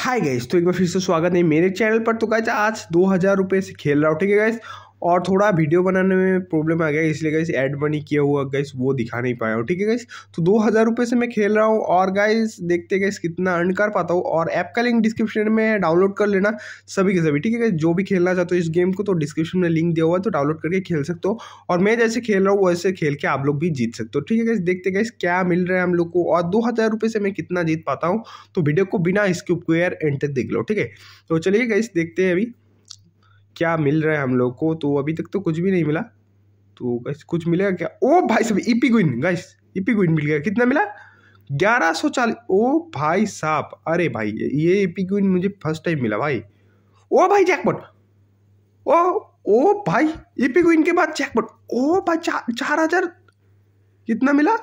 hi guys तो एक बार फिर से स्वागत है मेरे चैनल पर तो गाइस आज दो हज़ार रुपये से खेल रहा हूँ ठीक है गाइस और थोड़ा वीडियो बनाने में प्रॉब्लम आ गया इसलिए गाइस एड मनी किया हुआ गाइस वो दिखा नहीं पाया हूँ ठीक है गाइस तो दो हज़ार रुपये से मैं खेल रहा हूँ और गाइस देखते गाइस कितना अर्न कर पाता हूँ और ऐप का लिंक डिस्क्रिप्शन में डाउनलोड कर लेना सभी के सभी ठीक है गाइस जो भी खेलना चाहते हो इस गेम को तो डिस्क्रिप्शन में लिंक दिया हुआ है तो डाउनलोड करके खेल सकते हो और मैं जैसे खेल रहा हूँ वैसे खेल के आप लोग भी जीत सकते हो ठीक है गाइस देखते गाइस क्या मिल रहा है हम लोग को और दो हज़ार रुपये से मैं कितना जीत पाता हूँ तो वीडियो को बिना स्क्यूब के एंड तक देख लो ठीक है तो चलिए गाइस देखते हैं अभी क्या मिल रहा है हम लोग को तो अभी तक तो कुछ भी नहीं मिला तो गैस कुछ मिलेगा क्या ओ भाई साहब ईपी गुइन गैस ईपी गुइन मिल गया कितना मिला ग्यारह सौ चालीस ओ भाई साहब अरे भाई ये ईपी e गुइन मुझे फर्स्ट टाइम मिला भाई ओ भाई जैकपॉट ओ ओ भाई ईपी e गुइन के बाद जैकपॉट ओ भाई चार हजार कितना मिला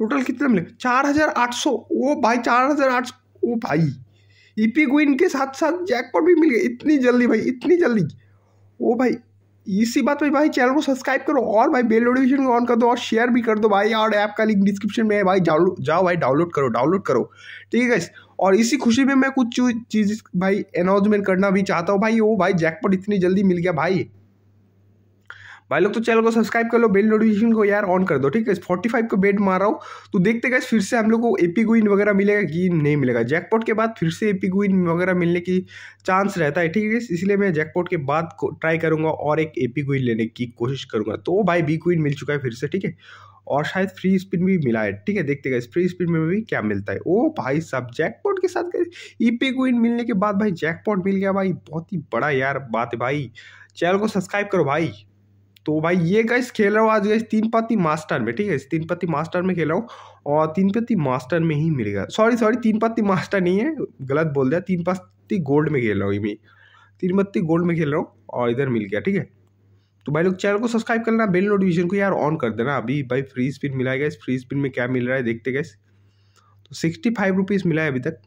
टोटल कितना मिला चार हजार आठ सौ ओ भाई चार हजार आठ सौ ओ भाई ईपी e गुइन के साथ साथ जैकपॉट भी मिल गया इतनी जल्दी भाई इतनी जल्दी ओ भाई इसी बात पर भाई चैनल को सब्सक्राइब करो और भाई बेल नोटिफिकेशन ऑन कर दो और शेयर भी कर दो भाई और ऐप का लिंक डिस्क्रिप्शन में है भाई जाओ भाई डाउनलोड करो डाउनलोड करो ठीक है गाइस और इसी खुशी में मैं कुछ चीज़ भाई अनाउंसमेंट करना भी चाहता हूँ भाई वो भाई जैकपॉट इतनी जल्दी मिल गया भाई भाई लोग तो चैनल को सब्सक्राइब कर लो बेल नोटिफिकेशन को यार ऑन कर दो ठीक है फोर्टी फाइव को बेट मार रहा हूँ तो देखते गए फिर से हम लोग को एपी गुइन वगैरह मिलेगा कि नहीं मिलेगा जैकपॉट के बाद फिर से एपी गुइन वगैरह मिलने की चांस रहता है ठीक है इसलिए मैं जैकपॉट के बाद ट्राई करूंगा और एक एपी गुइन लेने की कोशिश करूंगा तो भाई बी गुइन मिल चुका है फिर से ठीक है और शायद फ्री स्पिन भी मिला है ठीक है देखते गए फ्री स्पिन में भी क्या मिलता है ओ भाई साहब जैकपॉट के साथ ईपी क्वीन मिलने के बाद भाई जैकपॉट मिल गया भाई बहुत ही बड़ा यार बात है भाई चैनल को सब्सक्राइब करो भाई तो भाई ये गाइस खेल रहा हूँ आज गाइस तीन पत्ती मास्टर में ठीक है तीन पत्ती मास्टर में खेल रहा हूँ और तीन पत्ती मास्टर में ही मिलेगा सॉरी सॉरी तीन पत्ती मास्टर नहीं है गलत बोल दिया तीन पत्ती गोल्ड में खेल रहा हूँ मैं तीन पत्ती गोल्ड में खेल रहा हूँ और इधर मिल गया ठीक है तो भाई लोग चैनल को सब्सक्राइब कर लेना बेल नोटिफिकेशन को यार ऑन कर देना अभी भाई फ्री स्पिन मिला है गैस फ्री स्पिन में क्या मिल रहा है देखते गए तो सिक्सटी फाइव रुपीज़ मिला है अभी तक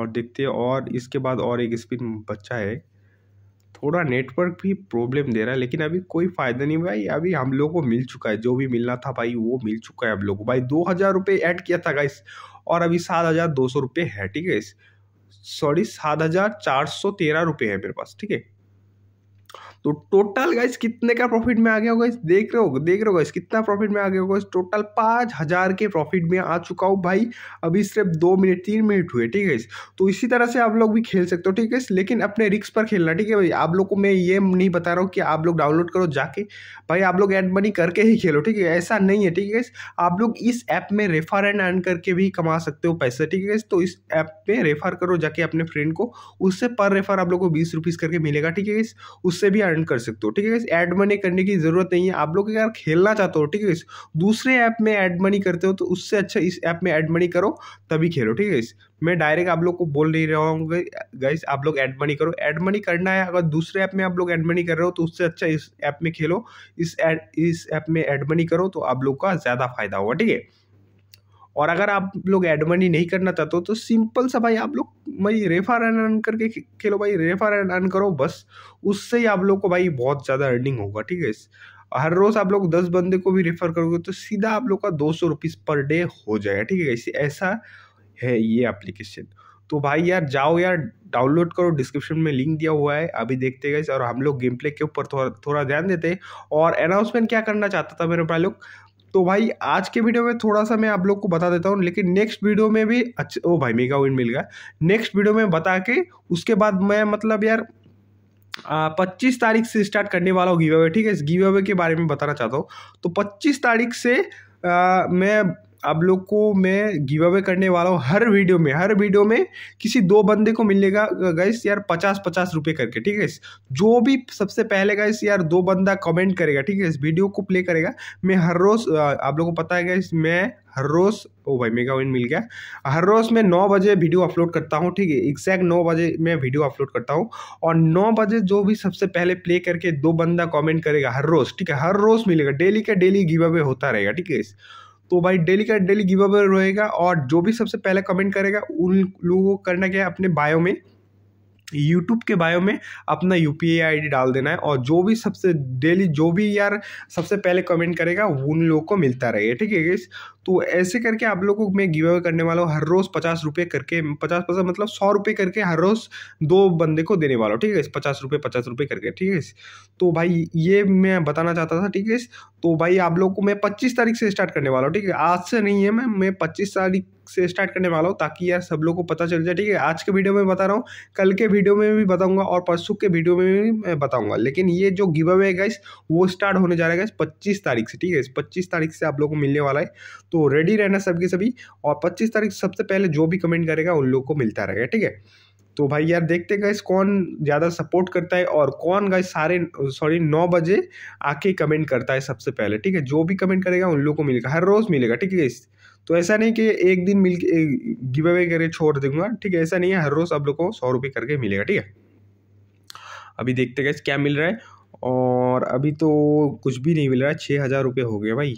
और देखते और इसके बाद और एक स्पिन बच्चा है थोड़ा नेटवर्क भी प्रॉब्लम दे रहा है लेकिन अभी कोई फ़ायदा नहीं भाई अभी हम लोग को मिल चुका है जो भी मिलना था भाई वो मिल चुका है हम लोग को भाई दो हज़ार रुपये ऐड किया था गाइस और अभी सात हज़ार दो सौ रुपये है ठीक है सॉरी सात हज़ार चार सौ तेरह रुपये है मेरे पास ठीक है तो टोटल गाइस कितने का प्रॉफिट में आ गया होगा देख रहे हो देख रहे हो गाइस कितना प्रॉफिट में आ गया होगा टोटल पाँच हज़ार के प्रॉफिट में आ चुका हूँ भाई अभी सिर्फ दो मिनट तीन मिनट हुए ठीक है तो इसी तरह से आप लोग भी खेल सकते हो ठीक है लेकिन अपने रिक्स पर खेलना ठीक है भाई आप लोग को मैं ये नहीं बता रहा हूँ कि आप लोग डाउनलोड करो जाके भाई आप लोग एड मनी करके ही खेलो ठीक है ऐसा नहीं है ठीक है आप लोग इस ऐप में रेफर एंड अर्न करके भी कमा सकते हो पैसे ठीक है तो इस ऐप में रेफर करो जाके अपने फ्रेंड को उससे पर रेफर आप लोग को बीस रुपीज़ करके मिलेगा ठीक है उससे भी अर्न कर सकते हो ठीक है एड मनी करने की ज़रूरत नहीं है आप लोग अगर खेलना चाहते हो ठीक है दूसरे ऐप में एड मनी करते हो तो उससे अच्छा इस ऐप में एड मनी करो तभी खेलो ठीक है मैं डायरेक्ट आप लोग को बोल नहीं रहा हूँ गाइस आप लोग एड मनी करो एड मनी करना है अगर दूसरे ऐप में आप लोग एड मनी कर रहे हो तो उससे अच्छा इस ऐप में खेलो इस ऐप इस ऐप में एड मनी करो तो आप लोग का ज़्यादा फायदा होगा ठीक है और अगर आप लोग एड मनी नहीं करना चाहते हो तो सिंपल सा भाई आप लोग भाई रेफर एंड अर्न करके खेलो भाई रेफर एंड अर्न करो बस उससे ही आप लोग को भाई बहुत ज़्यादा अर्निंग होगा ठीक है हर रोज़ आप लोग दस बंदे को भी रेफर करोगे तो सीधा आप लोग का दो सौ रुपीज़ पर डे हो जाएगा ठीक है इसी ऐसा है ये एप्लीकेशन तो भाई यार जाओ यार डाउनलोड करो डिस्क्रिप्शन में लिंक दिया हुआ है अभी देखते गए और हम लोग गेम प्ले के ऊपर थोड़ा थोड़ा ध्यान देते और अनाउंसमेंट क्या करना चाहता था मेरे भाई लोग तो भाई आज के वीडियो में थोड़ा सा मैं आप लोग को बता देता हूँ लेकिन नेक्स्ट वीडियो में भी अच्छा ओ भाई मेगा विन मिल गया नेक्स्ट वीडियो में बता के उसके बाद मैं मतलब यार पच्चीस तारीख से स्टार्ट करने वाला हूँ गिव अवे ठीक है इस गिव अवे के बारे में बताना चाहता हूँ तो पच्चीस तारीख से आ, मैं आप लोग को मैं गिव अवे करने वाला हूँ हर वीडियो में हर वीडियो में किसी दो बंदे को मिलेगा गाइस यार पचास पचास रुपये करके ठीक है जो भी सबसे पहले गाइस यार दो बंदा कमेंट करेगा ठीक है इस वीडियो को प्ले करेगा मैं हर रोज़ आप लोगों को पता है गाइस मैं हर रोज़ ओ भाई मेगा विन मिल गया हर रोज़ मैं नौ बजे वीडियो अपलोड करता हूँ ठीक है एग्जैक्ट नौ बजे मैं वीडियो अपलोड करता हूँ और नौ बजे जो भी सबसे पहले प्ले करके दो बंदा कमेंट करेगा हर रोज़ ठीक है हर रोज़ मिलेगा डेली का डेली गिव अवे होता रहेगा ठीक है तो भाई डेली का डेली गिव अवे रहेगा और जो भी सबसे पहले कमेंट करेगा उन लोगों को करना क्या है अपने बायो में यूट्यूब के बायो में अपना यू पी आई डाल देना है और जो भी सबसे डेली जो भी यार सबसे पहले कमेंट करेगा उन लोगों को मिलता रहेगा ठीक है गैस तो ऐसे करके आप लोगों को मैं गिव अवे करने वाला हूँ हर रोज़ पचास रुपये करके पचास पचास मतलब सौ रुपये करके हर रोज़ दो बंदे को देने वाला हूँ ठीक है पचास रुपये पचास रुपये करके ठीक है तो भाई ये मैं बताना चाहता था ठीक है तो भाई आप लोग को मैं पच्चीस तारीख से स्टार्ट करने वाला हूँ ठीक है आज से नहीं है मैं मैं पच्चीस तारीख से स्टार्ट करने वाला हूँ ताकि यार सब लोग को पता चल जाए ठीक है आज के वीडियो में बता रहा हूँ कल के वीडियो में भी बताऊँगा और परसों के वीडियो में भी मैं बताऊँगा लेकिन ये जो गिव अवे है गाइस वो स्टार्ट होने जा रहा है गाइस पच्चीस तारीख से ठीक है पच्चीस तारीख से आप लोग को मिलने वाला है तो रेडी रहना सबके सभी और पच्चीस तारीख सबसे पहले जो भी कमेंट करेगा उन लोग को मिलता रहेगा ठीक है तो भाई यार देखते गाइस कौन ज़्यादा सपोर्ट करता है और कौन गाइस सारे सॉरी नौ बजे आके कमेंट करता है सबसे पहले ठीक है जो भी कमेंट करेगा उन लोग को मिलेगा हर रोज़ मिलेगा ठीक है इस तो ऐसा नहीं कि एक दिन मिल गिव अवे करके छोड़ दूंगा ठीक है ऐसा नहीं है हर रोज़ आप लोग को सौ रुपये करके मिलेगा ठीक है अभी देखते गए क्या मिल रहा है और अभी तो कुछ भी नहीं मिल रहा है छः हज़ार रुपये हो गए भाई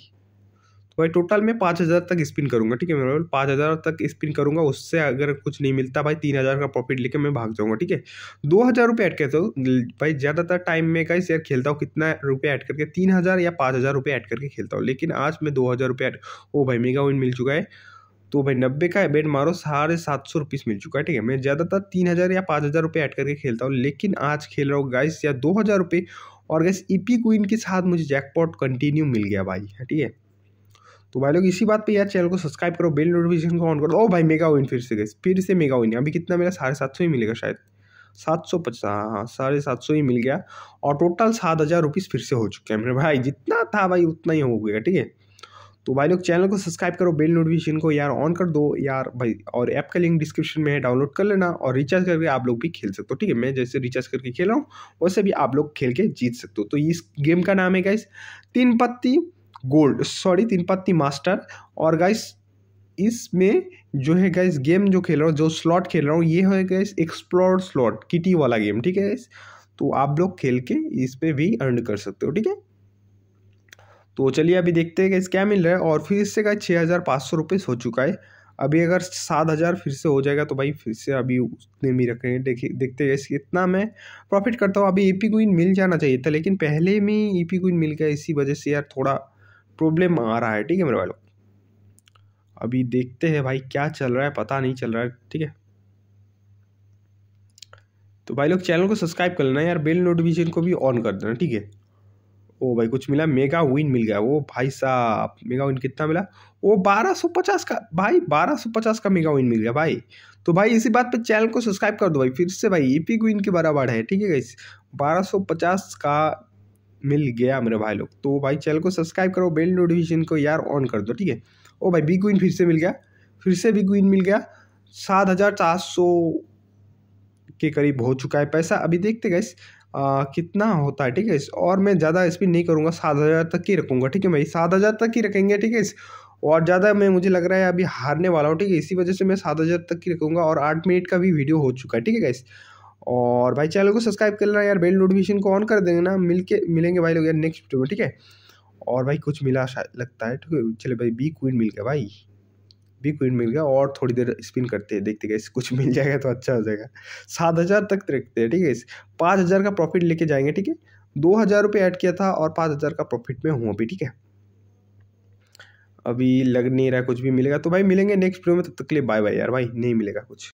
तो भाई टोटल मैं पाँच हज़ार तक स्पिन करूँगा ठीक है मैं पाँच हज़ार तक स्पिन करूँगा उससे अगर कुछ नहीं मिलता भाई तीन हज़ार का प्रॉफिट लेके मैं भाग जाऊँगा ठीक है दो हज़ार रुपये ऐड करता हूँ भाई ज़्यादातर टाइम में का शेयर खेलता हूँ कितना रुपये ऐड करके तीन हज़ार या पाँच हज़ार रुपये ऐड करके खेलता हूँ लेकिन आज मैं दो हज़ार रुपये ऐड ओ भाई मेगा विन मिल चुका है तो भाई नब्बे का बेट मारो साढ़े सात सौ रुपीस मिल चुका है ठीक है मैं ज़्यादातर तीन हज़ार या पाँच हज़ार रुपये ऐड करके खेलता हूँ लेकिन आज खेल रहा हूँ गाइस या दो हज़ार रुपये और गैस ईपी क्वीन के साथ मुझे जैकपॉट कंटिन्यू मिल गया भाई ठीक है तो भाई लोग इसी बात पे यार चैनल को सब्सक्राइब करो बेल नोटिफिकेशन को ऑन करो ओ भाई मेगा विन फिर से गए फिर से मेगा विन अभी कितना मेरा साढ़े सात सौ ही मिलेगा शायद सात सौ पचास हाँ, हाँ साढ़े सात सौ ही मिल गया और टोटल सात हज़ार रुपीज़ फिर से हो चुके हैं मेरे भाई जितना था भाई उतना ही हो गया ठीक है तो भाई लोग चैनल को सब्सक्राइब करो बेल नोटिफिकेशन को यार ऑन कर दो यार भाई और ऐप का लिंक डिस्क्रिप्शन में है डाउनलोड कर लेना और रिचार्ज करके आप लोग भी खेल सकते हो ठीक है मैं जैसे रिचार्ज करके खेला हूँ वैसे भी आप लोग खेल के जीत सकते हो तो इस गेम का नाम है क्या तीन पत्ती गोल्ड सॉरी तीन पत्ती मास्टर और गाइस इसमें जो है गाइस गेम जो खेल रहा हूँ जो स्लॉट खेल रहा हूँ ये है गाइस एक्सप्लोर स्लॉट किटी वाला गेम ठीक है गाइस तो आप लोग खेल के इस पर भी अर्न कर सकते हो ठीक है तो चलिए अभी देखते हैं गाइस क्या मिल रहा है और फिर इससे गाइस छः हज़ार पाँच सौ रुपये हो चुका है अभी अगर सात हज़ार फिर से हो जाएगा तो भाई फिर से अभी उतने में रखेंगे देखिए देखते गए इतना मैं प्रॉफिट करता हूँ अभी ए पी क्वीन मिल जाना चाहिए था लेकिन पहले में ई पी क्वीन मिल गया इसी वजह से यार थोड़ा प्रॉब्लम आ रहा है ठीक है मेरे भाई लोग अभी देखते हैं भाई क्या चल रहा है पता नहीं चल रहा है ठीक है तो भाई लोग चैनल को सब्सक्राइब कर लेना यार बेल नोटिफिकेशन को भी ऑन कर देना ठीक है ओ भाई कुछ मिला मेगा विन मिल गया वो भाई साहब मेगा विन कितना मिला वो 1250 का भाई 1250 का मेगा विन मिल गया भाई तो भाई इसी बात पे चैनल को सब्सक्राइब कर दो भाई फिर से भाई ईपी विन के बराबर है ठीक है गाइस 1250 का मिल गया मेरे भाई लोग तो भाई चैनल को सब्सक्राइब करो बेल नोटिफिकेशन को यार ऑन कर दो ठीक है ओ भाई बिग विन फिर से मिल गया फिर से बिग विन मिल गया सात हज़ार चार सौ के करीब हो चुका है पैसा अभी देखते गए कितना होता है ठीक है और मैं ज़्यादा इस पर नहीं करूँगा सात हज़ार तक ही रखूँगा ठीक है भाई सात हज़ार तक ही रखेंगे ठीक है और ज़्यादा मैं मुझे लग रहा है अभी हारने वाला हूँ ठीक है इसी वजह से मैं सात हज़ार तक ही रखूँगा और आठ मिनट का भी वीडियो हो चुका है ठीक है गैस और भाई चैनल को सब्सक्राइब कर लेना यार बेल नोटिफिकेशन को ऑन कर देंगे ना मिल के मिलेंगे भाई लोग यार नेक्स्ट वीडियो में ठीक है और भाई कुछ मिला लगता है ठीक है चले भाई बी क्वीन मिल गया भाई बी क्वीन मिल गया और थोड़ी देर स्पिन करते हैं देखते गए कुछ मिल जाएगा तो अच्छा हो जाएगा सात हज़ार तक देखते हैं ठीक है पाँच हज़ार का प्रॉफिट लेके जाएंगे ठीक है दो हज़ार रुपये ऐड किया था और पाँच हज़ार का प्रॉफिट में हूँ अभी ठीक है अभी लग नहीं रहा कुछ भी मिलेगा तो भाई मिलेंगे नेक्स्ट वीडियो में तब तक के लिए बाय बाय यार भाई नहीं मिलेगा कुछ